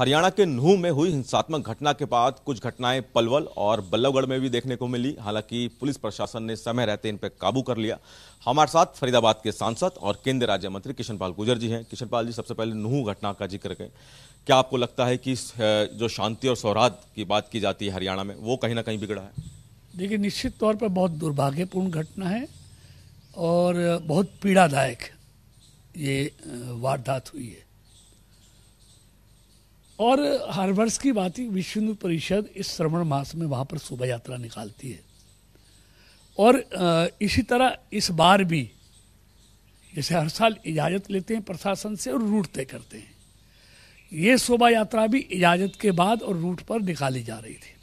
हरियाणा के नूह में हुई हिंसात्मक घटना के बाद कुछ घटनाएं पलवल और बल्लभगढ़ में भी देखने को मिली हालांकि पुलिस प्रशासन ने समय रहते इन पर काबू कर लिया हमारे साथ फरीदाबाद के सांसद और केंद्रीय राज्य मंत्री किशनपाल गुजर जी हैं किशनपाल जी सबसे पहले नूह घटना का जिक्र करें क्या आपको लगता है कि जो शांति और सौहार्द की बात की जाती है हरियाणा में वो कहीं ना कहीं बिगड़ा है देखिए निश्चित तौर पर बहुत दुर्भाग्यपूर्ण घटना है और बहुत पीड़ादायक ये वारदात हुई है और हर वर्ष की बात ही विश्व हिंदू परिषद इस श्रवण मास में वहाँ पर शोभा यात्रा निकालती है और इसी तरह इस बार भी जैसे हर साल इजाज़त लेते हैं प्रशासन से और रूट तय करते हैं ये शोभा यात्रा भी इजाज़त के बाद और रूट पर निकाली जा रही थी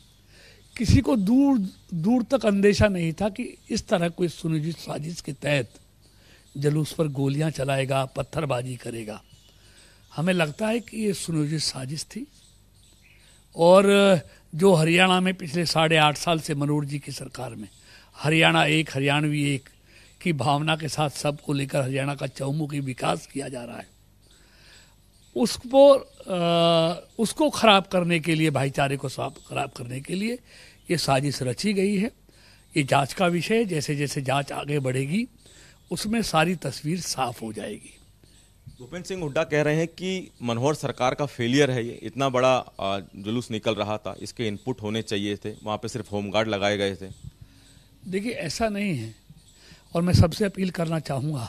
किसी को दूर दूर तक अंदेशा नहीं था कि इस तरह कोई सुनिश्चित साजिश के तहत जलूस पर गोलियां चलाएगा पत्थरबाजी करेगा हमें लगता है कि ये सुनियोजित साजिश थी और जो हरियाणा में पिछले साढ़े आठ साल से मनोहर जी की सरकार में हरियाणा एक हरियाणवी एक की भावना के साथ सबको लेकर हरियाणा का चौमुखी विकास किया जा रहा है उसको आ, उसको खराब करने के लिए भाईचारे को साफ खराब करने के लिए ये साजिश रची गई है ये जांच का विषय जैसे जैसे जांच आगे बढ़ेगी उसमें सारी तस्वीर साफ हो जाएगी भूपेंद्र सिंह हुड्डा कह रहे हैं कि मनोहर सरकार का फेलियर है ये इतना बड़ा जुलूस निकल रहा था इसके इनपुट होने चाहिए थे वहाँ पे सिर्फ होमगार्ड लगाए गए थे देखिए ऐसा नहीं है और मैं सबसे अपील करना चाहूँगा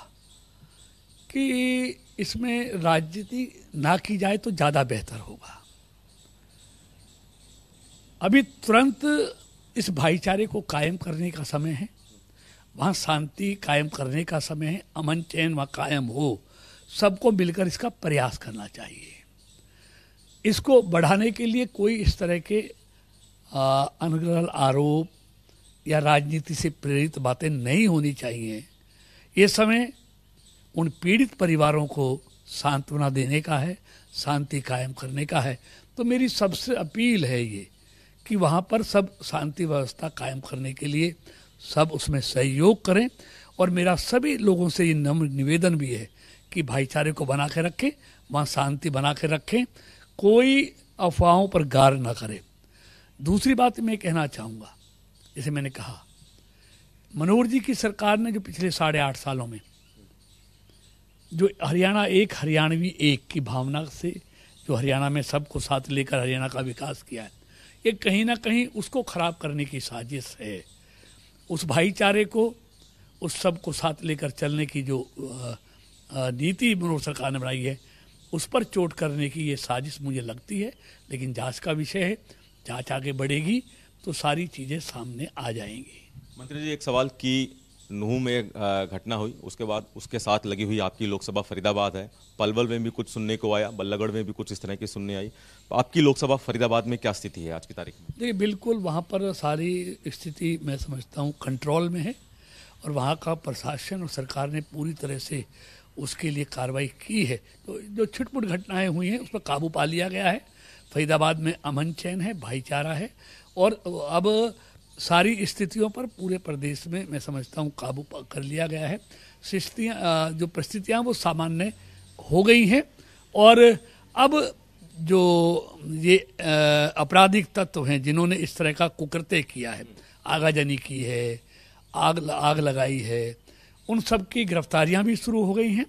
कि इसमें राजनीति ना की जाए तो ज़्यादा बेहतर होगा अभी तुरंत इस भाईचारे को कायम करने का समय है वहाँ शांति कायम करने का समय है अमन चैन वहाँ कायम हो सबको मिलकर इसका प्रयास करना चाहिए इसको बढ़ाने के लिए कोई इस तरह के अनग्रह आरोप या राजनीति से प्रेरित बातें नहीं होनी चाहिए ये समय उन पीड़ित परिवारों को सांत्वना देने का है शांति कायम करने का है तो मेरी सबसे अपील है ये कि वहाँ पर सब शांति व्यवस्था कायम करने के लिए सब उसमें सहयोग करें और मेरा सभी लोगों से ये नम्र निवेदन भी है कि भाईचारे को बना के रखें वहाँ शांति बना के रखें कोई अफवाहों पर गार ना करें दूसरी बात मैं कहना चाहूँगा जैसे मैंने कहा मनोहर जी की सरकार ने जो पिछले साढ़े आठ सालों में जो हरियाणा एक हरियाणवी एक की भावना से जो हरियाणा में सबको साथ लेकर हरियाणा का विकास किया है ये कहीं ना कहीं उसको ख़राब करने की साजिश है उस भाईचारे को उस सबको साथ लेकर चलने की जो नीति मनोहर सरकार ने बनाई है उस पर चोट करने की ये साजिश मुझे लगती है लेकिन जांच का विषय है जांच आगे बढ़ेगी तो सारी चीज़ें सामने आ जाएंगी मंत्री जी एक सवाल कि नूह में घटना हुई उसके बाद उसके साथ लगी हुई आपकी लोकसभा फरीदाबाद है पलवल में भी कुछ सुनने को आया बल्लगढ़ में भी कुछ इस तरह की सुनने आई आपकी लोकसभा फरीदाबाद में क्या स्थिति है आज की तारीख में देखिए बिल्कुल वहाँ पर सारी स्थिति मैं समझता हूँ कंट्रोल में है और वहाँ का प्रशासन और सरकार ने पूरी तरह से उसके लिए कार्रवाई की है तो जो छिटपुट घटनाएं हुई हैं उस पर काबू पा लिया गया है फरीदाबाद में अमन चैन है भाईचारा है और अब सारी स्थितियों पर पूरे प्रदेश में मैं समझता हूँ काबू कर लिया गया है स्थितियाँ जो परिस्थितियाँ वो सामान्य हो गई हैं और अब जो ये आपराधिक तत्व हैं जिन्होंने इस तरह का कुकृत्य किया है आगाजनी की है आग आग लगाई है उन सब की गिरफ्तारियां भी शुरू हो गई हैं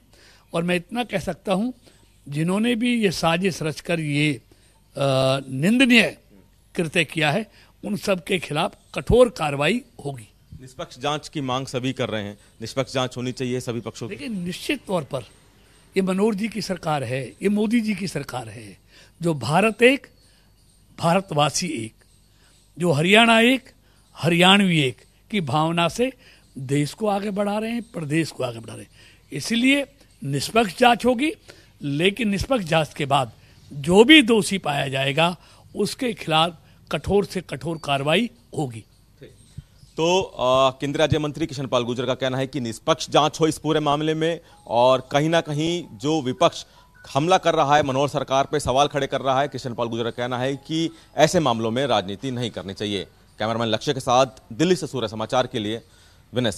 और मैं इतना कह सकता हूं जिन्होंने भी ये साजिश रचकर ये निंदनीय कृत्य किया है उन सब के खिलाफ कठोर कार्रवाई होगी निष्पक्ष जांच की मांग सभी कर रहे हैं निष्पक्ष जांच होनी चाहिए सभी पक्षों की लेकिन निश्चित तौर पर ये मनोहर जी की सरकार है ये मोदी जी की सरकार है जो भारत एक भारतवासी एक जो हरियाणा एक हरियाणवी एक की भावना से देश को आगे बढ़ा रहे हैं प्रदेश को आगे बढ़ा रहे हैं इसलिए निष्पक्ष जांच होगी लेकिन निष्पक्ष जांच के बाद जो भी दोषी पाया जाएगा उसके खिलाफ कठोर से कठोर कार्रवाई होगी तो केंद्रीय राज्य मंत्री किशन पाल गुर्जर का कहना है कि निष्पक्ष जांच हो इस पूरे मामले में और कहीं ना कहीं जो विपक्ष हमला कर रहा है मनोहर सरकार पर सवाल खड़े कर रहा है किशन पाल गुर्जर का कहना है कि ऐसे मामलों में राजनीति नहीं करनी चाहिए कैमरामैन लक्ष्य के साथ दिल्ली से सूर्य समाचार के लिए Vanessa